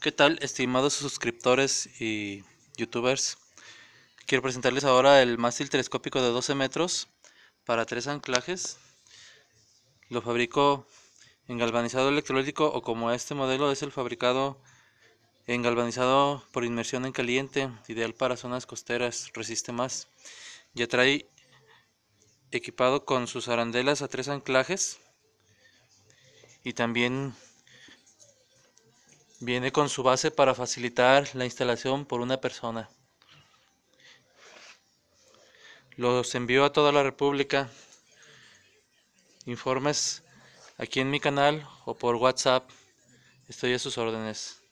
¿Qué tal, estimados suscriptores y youtubers? Quiero presentarles ahora el mástil telescópico de 12 metros para tres anclajes. Lo fabrico en galvanizado electrolítico o como este modelo es el fabricado en galvanizado por inmersión en caliente, ideal para zonas costeras, resiste más. Ya trae equipado con sus arandelas a tres anclajes y también Viene con su base para facilitar la instalación por una persona. Los envío a toda la República. Informes aquí en mi canal o por WhatsApp. Estoy a sus órdenes.